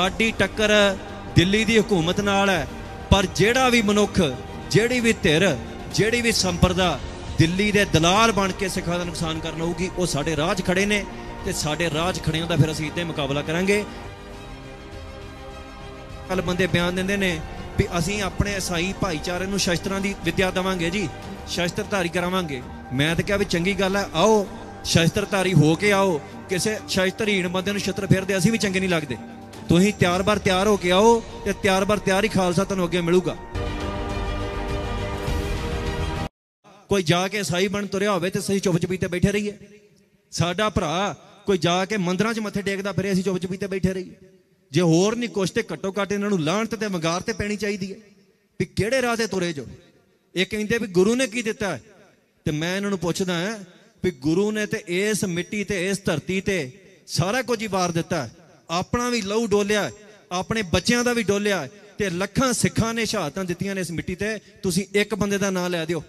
ਸਾਡੀ ਟੱਕਰ ਦਿੱਲੀ ਦੀ ਹਕੂਮਤ ਨਾਲ ਹੈ ਪਰ ਜਿਹੜਾ ਵੀ ਮਨੁੱਖ ਜਿਹੜੀ ਵੀ ਧਿਰ ਜਿਹੜੀ ਵੀ ਸੰਪਰਦਾ ਦਿੱਲੀ ਦੇ ਦਲਾਲ ਬਣ ਕੇ ਸਿੱਖਾਂ ਦਾ ਨੁਕਸਾਨ ਕਰਨ ਹੋਊਗੀ ਉਹ ਸਾਡੇ ਰਾਜ ਖੜੇ ਨੇ ਤੇ ਸਾਡੇ ਰਾਜ ਖੜਿਆਂ ਦਾ ਫਿਰ ਅਸੀਂ ਤੇ ਮੁਕਾਬਲਾ ਕਰਾਂਗੇ ਕੱਲ ਬੰਦੇ ਬਿਆਨ ਦਿੰਦੇ ਨੇ ਵੀ ਅਸੀਂ ਆਪਣੇ ਇਸਾਈ ਭਾਈਚਾਰੇ ਨੂੰ ਸ਼ਸਤਰਾਂ ਦੀ ਵਿਦਿਆ ਦਵਾਂਗੇ ਜੀ ਸ਼ਸਤਰਧਾਰੀ ਕਰਾਵਾਂਗੇ ਮੈਂ ਤਾਂ ਕਿਹਾ ਵੀ ਚੰਗੀ ਗੱਲ ਹੈ ਆਓ ਸ਼ਸਤਰਧਾਰੀ ਹੋ ਕੇ ਆਓ ਕਿਸੇ ਸ਼ਸਤਰਹੀਣ ਬੰਦੇ ਨੂੰ ਛਤਰ ਫੇਰਦੇ ਅਸੀਂ ਵੀ ਚੰਗੇ ਨਹੀਂ ਲੱਗਦੇ ਤੁਸੀਂ ਤਿਆਰ ਬਰ ਤਿਆਰ ਹੋ ਕੇ ਆਓ ਤੇ ਤਿਆਰ ਬਰ ਤਿਆਰ ਹੀ ਖਾਲਸਾ ਤੁਹਾਨੂੰ ਅੱਗੇ ਮਿਲੂਗਾ ਕੋਈ ਜਾ ਕੇ ਸਾਈ ਬਣ ਤੁਰਿਆ ਹੋਵੇ ਤੇ ਸਹੀ ਚੁੱਪ ਚਪੀਤੇ ਬੈਠੇ ਰਹੀਏ ਸਾਡਾ ਭਰਾ ਕੋਈ ਜਾ ਕੇ ਮੰਦਰਾਂ 'ਚ ਮੱਥੇ ਟੇਕਦਾ ਫਿਰੇ ਅਸੀਂ ਚੁੱਪ ਚਪੀਤੇ ਬੈਠੇ ਰਹੀਏ ਜੇ ਹੋਰ ਨਹੀਂ ਕੁਛ ਤੇ ਘੱਟੋ ਘੱਟ ਇਹਨਾਂ ਨੂੰ ਲਾਹਣ ਤੇ ਵੰਗਾਰ ਤੇ ਪੈਣੀ ਚਾਹੀਦੀ ਹੈ ਵੀ ਕਿਹੜੇ ਰਾਹ ਤੇ ਤੁਰੇ ਜੋ ਇਹ ਕਹਿੰਦੇ ਵੀ ਗੁਰੂ ਨੇ ਕੀ ਦਿੱਤਾ ਤੇ ਮੈਂ ਇਹਨਾਂ ਨੂੰ ਪੁੱਛਦਾ ਹਾਂ ਵੀ ਗੁਰੂ ਨੇ ਤੇ ਇਸ ਮਿੱਟੀ ਤੇ ਇਸ ਧਰਤੀ ਤੇ ਸਾਰਾ ਕੁਝ ਹੀ ਵਾਰ ਦਿੱਤਾ ਆਪਣਾ ਵੀ ਲਹੂ ਡੋਲਿਆ ਆਪਣੇ ਬੱਚਿਆਂ ਦਾ ਵੀ ਡੋਲਿਆ ਤੇ ਲੱਖਾਂ ਸਿੱਖਾਂ ਨੇ ਸ਼ਹਾਦਤਾਂ ਦਿੱਤੀਆਂ ਨੇ ਇਸ ਮਿੱਟੀ ਤੇ ਤੁਸੀਂ ਇੱਕ ਬੰਦੇ ਦਾ ਨਾਮ ਲੈ ਦਿਓ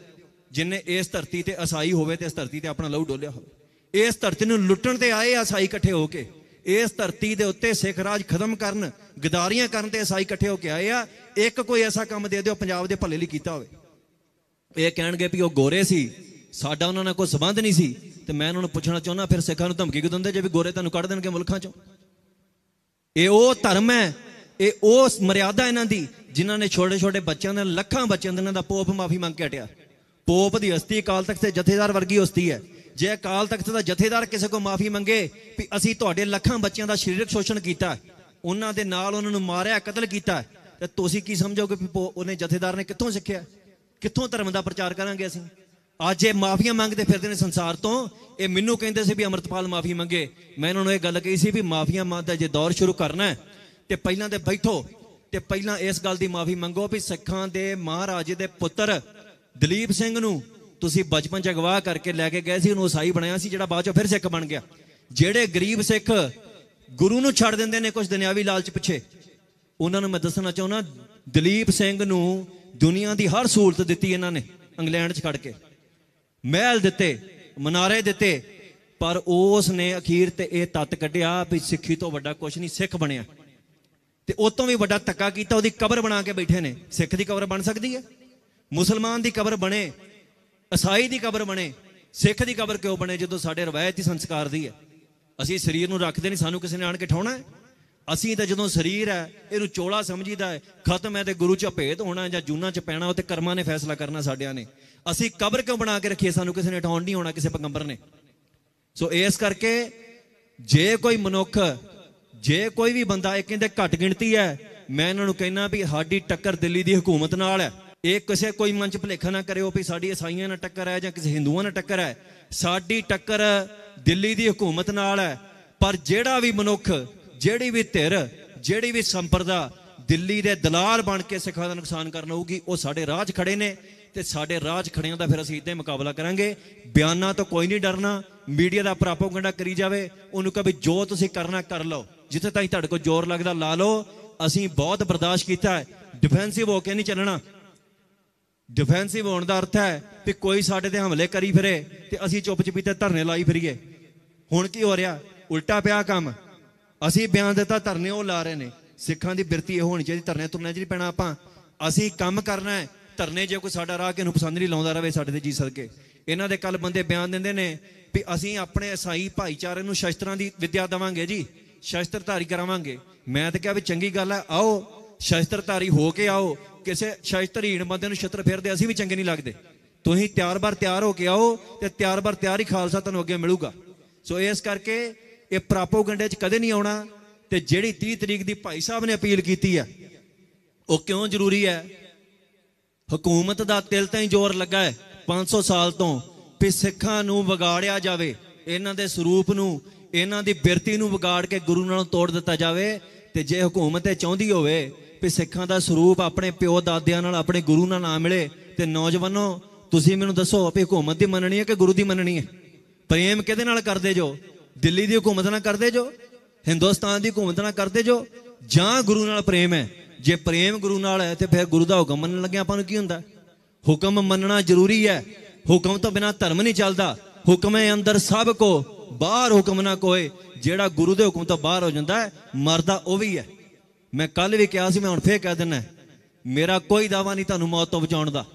ਜਿਨੇ ਇਸ ਧਰਤੀ ਤੇ ਅਸਾਈ ਹੋਵੇ ਤੇ ਇਸ ਧਰਤੀ ਤੇ ਆਪਣਾ ਲਹੂ ਡੋਲਿਆ ਹੋਵੇ ਇਸ ਧਰਤੀ ਨੂੰ ਲੁੱਟਣ ਤੇ ਆਏ ਅਸਾਈ ਇਕੱਠੇ ਹੋ ਕੇ ਇਸ ਧਰਤੀ ਦੇ ਉੱਤੇ ਸਿੱਖ ਰਾਜ ਖਤਮ ਕਰਨ ਗਦਾਰੀਆਂ ਕਰਨ ਤੇ ਅਸਾਈ ਇਕੱਠੇ ਹੋ ਕੇ ਆਏ ਆ ਇੱਕ ਕੋਈ ਐਸਾ ਕੰਮ ਦੇ ਦਿਓ ਪੰਜਾਬ ਦੇ ਭਲੇ ਲਈ ਕੀਤਾ ਹੋਵੇ ਇਹ ਕਹਿਣਗੇ ਵੀ ਉਹ ਗੋਰੇ ਸੀ ਸਾਡਾ ਉਹਨਾਂ ਨਾਲ ਕੋਈ ਸਬੰਧ ਨਹੀਂ ਸੀ ਤੇ ਮੈਂ ਉਹਨਾਂ ਨੂੰ ਪੁੱਛਣਾ ਚਾਹੁੰਦਾ ਫਿਰ ਸਿੱਖਾਂ ਨੂੰ ਧਮਕੀ ਕਿਉਂ ਦਿੰਦੇ ਜੇ ਵੀ ਗੋਰੇ ਤੁਹਾਨੂੰ ਕੱਢ ਦੇਣਗੇ ਮੁਲਕਾਂ ਚੋਂ ਇਹ ਉਹ ਧਰਮ ਹੈ ਇਹ ਉਹ ਮਰਿਆਦਾ ਇਹਨਾਂ ਦੀ ਜਿਨ੍ਹਾਂ ਨੇ ਛੋਟੇ ਛੋਟੇ ਬੱਚਿਆਂ ਦੇ ਲੱਖਾਂ ਬੱਚਿਆਂ ਦੇ ਇਹਨਾਂ ਦਾ ਪੋਪ ਮਾਫੀ ਮੰਗ ਕੇ ਹਟਿਆ ਪੋਪ ਦੀ ਹਸਤੀ ਕਾਲ ਤੱਕ ਤੇ ਜਥੇਦਾਰ ਵਰਗੀ ਹਸਤੀ ਹੈ ਜੇ ਕਾਲ ਤੱਕ ਦਾ ਜਥੇਦਾਰ ਕਿਸੇ ਕੋ ਮਾਫੀ ਮੰਗੇ ਵੀ ਅਸੀਂ ਤੁਹਾਡੇ ਲੱਖਾਂ ਬੱਚਿਆਂ ਦਾ ਸਰੀਰਕ ਸ਼ੋਸ਼ਣ ਕੀਤਾ ਉਹਨਾਂ ਦੇ ਨਾਲ ਉਹਨਾਂ ਨੂੰ ਮਾਰਿਆ ਕਤਲ ਕੀਤਾ ਤੇ ਤੁਸੀਂ ਕੀ ਸਮਝੋਗੇ ਵੀ ਉਹਨੇ ਜਥੇਦਾਰ ਨੇ ਕਿੱਥੋਂ ਸਿੱਖਿਆ ਕਿੱਥੋਂ ਧਰਮ ਦਾ ਪ੍ਰਚਾਰ ਕਰਾਂਗੇ ਅਸੀਂ ਅੱਜ ਇਹ ਮਾਫੀਆਂ ਮੰਗਦੇ ਫਿਰਦੇ ਨੇ ਸੰਸਾਰ ਤੋਂ ਇਹ ਮੈਨੂੰ ਕਹਿੰਦੇ ਸੀ ਵੀ ਅਮਰਤਪਾਲ ਮਾਫੀ ਮੰਗੇ ਮੈਂ ਇਹਨਾਂ ਨੂੰ ਇਹ ਗੱਲ ਕਹੀ ਸੀ ਵੀ ਮਾਫੀਆਂ ਮੰਗਦਾ ਜੇ ਦੌਰ ਸ਼ੁਰੂ ਕਰਨਾ ਤੇ ਪਹਿਲਾਂ ਤੇ ਬੈਠੋ ਤੇ ਪਹਿਲਾਂ ਇਸ ਗੱਲ ਦੀ ਮਾਫੀ ਮੰਗੋ ਵੀ ਸਿੱਖਾਂ ਦੇ ਮਹਾਰਾਜੇ ਦੇ ਪੁੱਤਰ ਦਲੀਪ ਸਿੰਘ ਨੂੰ ਤੁਸੀਂ ਬਚਪਨ ਚ ਅਗਵਾ ਕਰਕੇ ਲੈ ਕੇ ਗਏ ਸੀ ਉਹਨੂੰ ਉਸਾਈ ਬਣਾਇਆ ਸੀ ਜਿਹੜਾ ਬਾਅਦ ਚ ਫਿਰ ਸਿੱਖ ਬਣ ਗਿਆ ਜਿਹੜੇ ਗਰੀਬ ਸਿੱਖ ਗੁਰੂ ਨੂੰ ਛੱਡ ਦਿੰਦੇ ਨੇ ਕੁਝ ਦੁਨਿਆਵੀ ਲਾਲਚ ਪਿੱਛੇ ਉਹਨਾਂ ਨੂੰ ਮੈਂ ਦੱਸਣਾ ਚਾਹੁੰਦਾ ਦਲੀਪ ਸਿੰਘ ਨੂੰ ਦੁਨੀਆ ਦੀ ਹਰ ਸਹੂਲਤ ਦਿੱਤੀ ਇਹਨਾਂ ਨੇ ਇੰਗਲੈਂਡ 'ਚ ਖੜ ਕੇ ਮਹਿਲ ਦਿੱਤੇ ਮਨਾਰੇ ਦਿੱਤੇ ਪਰ ਉਸ ਨੇ ਅਖੀਰ ਤੇ ਇਹ ਤੱਤ ਕੱਢਿਆ ਵੀ ਸਿੱਖੀ ਤੋਂ ਵੱਡਾ ਕੁਝ ਨਹੀਂ ਸਿੱਖ ਬਣਿਆ ਤੇ ਉਸ ਤੋਂ ਵੀ ਵੱਡਾ ਤੱਕਾ ਕੀਤਾ ਉਹਦੀ ਕਬਰ ਬਣਾ ਕੇ ਬੈਠੇ ਨੇ ਸਿੱਖ ਦੀ ਕਬਰ ਬਣ ਸਕਦੀ ਹੈ ਮੁਸਲਮਾਨ ਦੀ ਕਬਰ ਬਣੇ ਈਸਾਈ ਦੀ ਕਬਰ ਬਣੇ ਸਿੱਖ ਦੀ ਕਬਰ ਕਿਉਂ ਬਣੇ ਜਦੋਂ ਸਾਡੇ ਰਵਾਇਤੀ ਸੰਸਕਾਰ ਦੀ ਹੈ ਅਸੀਂ ਸਰੀਰ ਨੂੰ ਰੱਖਦੇ ਨਹੀਂ ਸਾਨੂੰ ਕਿਸੇ ਨੇ ਆਣ ਕੇ ਠਾਉਣਾ ਹੈ ਅਸੀਂ ਤਾਂ ਜਦੋਂ ਸਰੀਰ ਹੈ ਇਹਨੂੰ ਚੋਲਾ ਸਮਝੀਦਾ ਹੈ ਖਤਮ ਹੈ ਤੇ ਗੁਰੂ ਚ ਭੇਦ ਹੋਣਾ ਜਾਂ ਜੂਨਾ ਚ ਪੈਣਾ ਉਹ ਤੇ ਕਰਮਾਂ ਨੇ ਫੈਸਲਾ ਕਰਨਾ ਸਾਡਿਆਂ ਨੇ ਅਸੀਂ ਕਬਰ ਕਿਉਂ ਬਣਾ ਕੇ ਰੱਖੀ ਸਾਨੂੰ ਕਿਸੇ ਨੇ ਠਾਉਣ ਨਹੀਂ ਹੋਣਾ ਕਿਸੇ ਪੈਗੰਬਰ ਨੇ ਸੋ ਇਸ ਕਰਕੇ ਜੇ ਕੋਈ ਮਨੁੱਖ ਜੇ ਕੋਈ ਵੀ ਬੰਦਾ ਇਹ ਕਹਿੰਦੇ ਘਟ ਗਿਣਤੀ ਹੈ ਮੈਂ ਇਹਨਾਂ ਨੂੰ ਕਹਿਣਾ ਵੀ ਸਾਡੀ ਟੱਕਰ ਦਿੱਲੀ ਦੀ ਹਕੂਮਤ ਨਾਲ ਹੈ ਇਹ ਕਿਸੇ ਕੋਈ ਮਨ ਚ ਭਲੇਖਾ ਨਾ ਕਰਿਓ ਵੀ ਸਾਡੀ ਈਸਾਈਆਂ ਨਾਲ ਟੱਕਰ ਹੈ ਜਾਂ ਕਿਸੇ ਹਿੰਦੂਆਂ ਨਾਲ ਟੱਕਰ ਹੈ ਸਾਡੀ ਟੱਕਰ ਦਿੱਲੀ ਦੀ ਹਕੂਮਤ ਨਾਲ ਹੈ ਪਰ ਜਿਹੜਾ ਵੀ ਮਨੁੱਖ ਜਿਹੜੀ ਵੀ ਧਿਰ ਜਿਹੜੀ ਵੀ ਸੰਪਰਦਾ ਦਿੱਲੀ ਦੇ ਦਲਾਲ ਬਣ ਕੇ ਸਿੱਖਾਂ ਦਾ ਨੁਕਸਾਨ ਕਰਨ ਆਊਗੀ ਉਹ ਸਾਡੇ ਰਾਹ 'ਚ ਖੜੇ ਨੇ ਤੇ ਸਾਡੇ ਰਾਹ 'ਚ ਖੜਿਆਂ ਦਾ ਫਿਰ ਅਸੀਂ ਇਦਾਂ ਹੀ ਮੁਕਾਬਲਾ ਕਰਾਂਗੇ ਬਿਆਨਾਂ ਤੋਂ ਕੋਈ ਨਹੀਂ ਡਰਨਾ ਮੀਡੀਆ ਦਾ ਪ੍ਰਾਪੋਗੈਂਡਾ ਕਰੀ ਜਾਵੇ ਉਹਨੂੰ ਕਹ ਵੀ ਜੋ ਤੁਸੀਂ ਕਰਨਾ ਕਰ ਲਓ ਜਿੱਥੇ ਤਾਈਂ ਤੁਹਾਡੇ ਕੋਲ ਜ਼ੋਰ ਲੱਗਦਾ ਲਾ ਲਓ ਅਸੀਂ ਬਹੁਤ ਬਰਦਾਸ਼ਤ ਕੀਤਾ ਹੈ ਡਿਫੈਂਸਿਵ ਹੋ ਕੇ ਨਹੀਂ ਚੱਲਣਾ ਡਿਫੈਂਸਿਵ ਹੋਣ ਦਾ ਅਰਥ ਹੈ ਕਿ ਕੋਈ ਸਾਡੇ ਤੇ ਹਮਲੇ ਕਰੀ ਫਿਰੇ ਤੇ ਅਸੀਂ ਚੁੱਪ ਚਪੀਤੇ ਧਰਨੇ ਲਾਈ ਫਿਰੀਏ ਹੁਣ ਕੀ ਹੋ ਰਿਹਾ ਉਲਟਾ ਪਿਆ ਕੰਮ ਅਸੀਂ ਬਿਆਨ ਦਿੱਤਾ ਧਰਨੇ ਉਹ ਲਾ ਰਹੇ ਨੇ ਸਿੱਖਾਂ ਦੀ ਬਿਰਤੀ ਇਹ ਹੋਣੀ ਚਾਹੀਦੀ ਧਰਨੇ ਤੁਰਨੇ ਜਿਹੜੀ ਪੈਣਾ ਆਪਾਂ ਅਸੀਂ ਕੰਮ ਕਰਨਾ ਹੈ ਧਰਨੇ ਜੇ ਕੋਈ ਸਾਡਾ ਰਾਹ ਕੇ ਨੂੰ ਪਸੰਦ ਨਹੀਂ ਲਾਉਂਦਾ ਰਵੇ ਸਾਡੇ ਤੇ ਜੀ ਸਦਕੇ ਇਹਨਾਂ ਦੇ ਕੱਲ ਬੰਦੇ ਬਿਆਨ ਦਿੰਦੇ ਨੇ ਵੀ ਅਸੀਂ ਆਪਣੇ ਸਾਈ ਭਾਈਚਾਰੇ ਨੂੰ ਸ਼ਸਤਰਾਂ ਦੀ ਵਿਦਿਆ ਦਵਾਂਗੇ ਜੀ ਸ਼ਸਤਰਧਾਰੀ ਕਰਾਵਾਂਗੇ ਮੈਂ ਤਾਂ ਕਿਹਾ ਵੀ ਚੰਗੀ ਗੱਲ ਹੈ ਆਓ ਸ਼ਸਤਰਧਾਰੀ ਹੋ ਕੇ ਆਓ ਕਿਸੇ ਸ਼ਸਤਰਹੀਣ ਬੰਦੇ ਨੂੰ ਛਤਰ ਫੇਰਦੇ ਅਸੀਂ ਵੀ ਚੰਗੇ ਨਹੀਂ ਲੱਗਦੇ ਤੁਸੀਂ ਤਿਆਰ-ਬਰ ਤਿਆਰ ਹੋ ਕੇ ਆਓ ਤੇ ਤਿਆਰ-ਬਰ ਤਿਆਰ ਹੀ ਖਾਲਸਾ ਤੁਹਾਨੂੰ ਅੱਗੇ ਮਿਲੂਗਾ ਸੋ ਇਸ ਕਰਕੇ ਇਹ ਪ੍ਰਾਪੋਗੰਡੇ 'ਚ ਕਦੇ ਨਹੀਂ ਆਉਣਾ ਤੇ ਜਿਹੜੀ 30 ਤਰੀਕ ਦੀ ਭਾਈ ਸਾਹਿਬ ਨੇ ਅਪੀਲ ਕੀਤੀ ਹੈ ਉਹ ਕਿਉਂ ਜ਼ਰੂਰੀ ਹੈ ਹਕੂਮਤ ਦਾ ਤਿਲ ਤਾਂ ਹੀ ਜ਼ੋਰ ਲੱਗਾ ਹੈ 500 ਸਾਲ ਤੋਂ ਵੀ ਸਿੱਖਾਂ ਨੂੰ ਵਿਗਾੜਿਆ ਜਾਵੇ ਇਹਨਾਂ ਦੇ ਸਰੂਪ ਨੂੰ ਇਹਨਾਂ ਦੀ ਬਿਰਤੀ ਨੂੰ ਵਿਗਾੜ ਕੇ ਗੁਰੂ ਨਾਲੋਂ ਤੋੜ ਦਿੱਤਾ ਜਾਵੇ ਤੇ ਜੇ ਹਕੂਮਤ ਇਹ ਚਾਹੁੰਦੀ ਹੋਵੇ ਵੀ ਸਿੱਖਾਂ ਦਾ ਸਰੂਪ ਆਪਣੇ ਪਿਓ ਦਾਦਿਆਂ ਨਾਲ ਆਪਣੇ ਗੁਰੂ ਨਾਲ ਨਾ ਮਿਲੇ ਤੇ ਨੌਜਵਾਨੋ ਤੁਸੀਂ ਮੈਨੂੰ ਦੱਸੋ ਵੀ ਹਕੂਮਤ ਦੀ ਮੰਨਣੀ ਹੈ ਕਿ ਗੁਰੂ ਦੀ ਮੰਨਣੀ ਹੈ ਪ੍ਰੇਮ ਕਿਹਦੇ ਨਾਲ ਕਰਦੇ ਜੋ ਦਿੱਲੀ ਦੀ ਹਕੂਮਤ ਨਾਲ ਕਰਦੇ ਜੋ ਹਿੰਦੁਸਤਾਨ ਦੀ ਹਕੂਮਤ ਨਾਲ ਕਰਦੇ ਜੋ ਜਾਂ ਗੁਰੂ ਨਾਲ ਪ੍ਰੇਮ ਹੈ ਜੇ ਪ੍ਰੇਮ ਗੁਰੂ ਨਾਲ ਹੈ ਤੇ ਫਿਰ ਗੁਰੂ ਦਾ ਹੁਕਮ ਮੰਨਣ ਲੱਗਿਆ ਆਪਾਂ ਨੂੰ ਕੀ ਹੁੰਦਾ ਹੁਕਮ ਮੰਨਣਾ ਜ਼ਰੂਰੀ ਹੈ ਹੁਕਮ ਤੋਂ ਬਿਨਾ ਧਰਮ ਨਹੀਂ ਚੱਲਦਾ ਹੁਕਮ ਹੈ ਅੰਦਰ ਸਭ ਕੋ ਬਾਹਰ ਹੁਕਮ ਨਾ ਕੋਏ ਜਿਹੜਾ ਗੁਰੂ ਦੇ ਹੁਕਮ ਤੋਂ ਬਾਹਰ ਹੋ ਜਾਂਦਾ ਹੈ ਮਰਦਾ ਉਹ ਵੀ ਹੈ ਮੈਂ ਕੱਲ ਵੀ ਕਿਹਾ ਸੀ ਮੈਂ ਹੁਣ ਫੇਰ ਕਹਿ ਦਿੰਦਾ ਮੇਰਾ ਕੋਈ ਦਾਵਾ ਨਹੀਂ ਤੁਹਾਨੂੰ ਮੌਤ ਤੋਂ ਬਚਾਉਣ ਦਾ